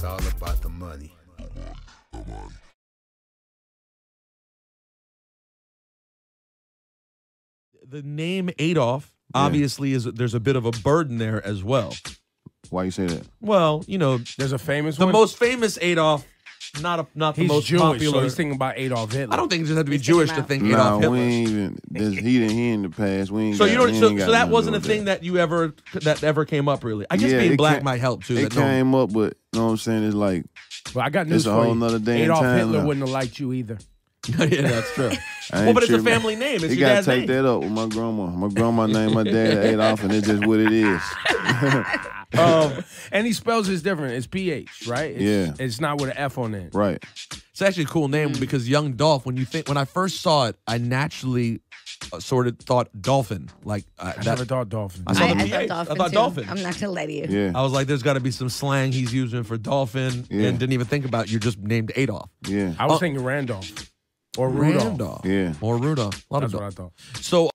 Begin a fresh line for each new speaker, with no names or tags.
it's all about the money. The name Adolf obviously is there's a bit of a burden there as well. Why you say that? Well, you know, There's a famous the one. most famous Adolf not a, not the He's most Jewish, popular. so he's thinking about Adolf Hitler. I don't think you just have to be He's Jewish to think think Adolf No, we ain't even. he didn't. He in the past. We ain't. So got, you don't. So, ain't so that wasn't a thing that. you ever that ever came up really. I guess Yeah, being black might help too. It came up, but you know what I'm saying? It's like Well, I got news It's a for whole you. day Adolf time Hitler now. wouldn't have liked you either. yeah, that's true. well, but it's a family name. It's You gotta take name. that up with my grandma. My grandma named my dad Adolf, and it's just what it is. Um, and he spells it different. It's PH, right? It's, yeah. It's not with an F on it. Right. It's actually a cool name hmm. because Young Dolph. When you think, when I first saw it, I naturally uh, sort of thought dolphin. Like uh, I that, never thought dolphin. I, saw the I thought dolphin. I thought dolphin. I'm not gonna lie to you. Yeah. I was like, there's got to be some slang he's using for dolphin, yeah. and didn't even think about. You're just named Adolf. Yeah. I was uh, thinking Randolph. Or Rudolph. Yeah. Or Rudolph. A lot That's of what I thought. So.